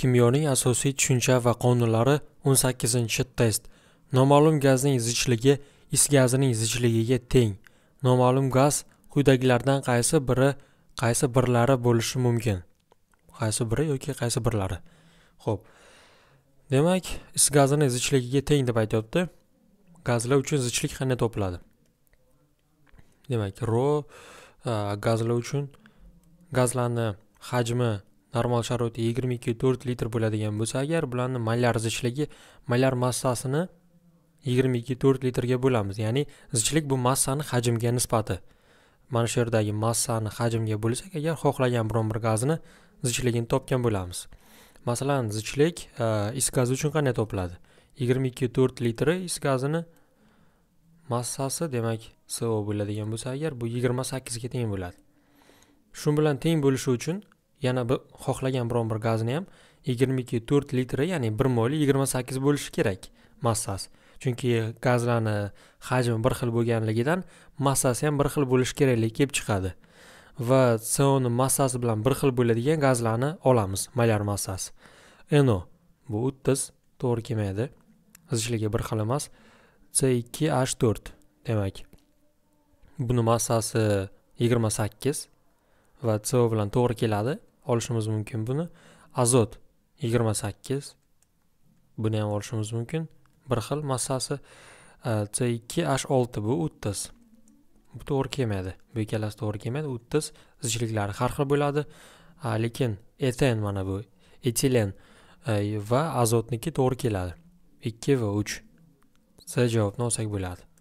kimyoning asosiy tushuncha va qonunlari 18 test noma'lum gazning zichligi is gazining zichligiga teng noma'lum gaz quyidagilardan qaysi biri qaysi birlari bo'lishi mumkin qaysi biri yoki qaysi birlari Xo'p. demak is gazining zichligiga teng deb aytibdi. gazlar uchun zichlik qanday topiladi demak ro gazlar uchun gazlarni hajmi normal sharoitda yigirma ikki to'rt litr bo'ladigan bo'lsa agar bularni maylar zichligi maylar massasini yigirma ikki to'rt litrga bo'lamiz ya'ni zichlik bu massani hajmga nisbati mana shu yerdagi massani hajmga bo'lsak agar xohlagan biron bir gazni zichligini topgan bo'lamiz masalan zichlik e, is gazi uchun qanday topiladi yigirma ikki to'rt litri is gazini massasi demak so bo'ladigan bo'lsa agar bu yigirma sakkizga teng bo'ladi shu bilan teng bo'lishi uchun yana bir xohlagan biron bir gazni ham yigirma ikki to'rt litri ya'ni bir mol yigirma sakkiz bo'lishi kerak massasi chunki gazlarni hajmi bir xil bo'lganligidan massasi ham bir xil bo'lishi kerakligi kelib chiqadi va coni massasi bilan bir xil bo'ladigan gazlarni olamiz molyar massasi no bu o'ttiz to'g'ri kelmaydi zichligi bir xil emas c ikki h to'rt demak buni massasi yigirma sakkiz va co bilan to'g'ri keladi olishimiz mumkin buni azot 28 buni ham olishimiz mumkin bir xil massasi e, c2h6 bu 30 bu to'g'ri kelmaydi bu ikkalasi to'g'ri kelmaydi 30 zichliklari har xil bo'ladi lekin eten mana bu etilen e, va azotniki to'g'ri keladi 2 va 3 c javobni olsak bo'ladi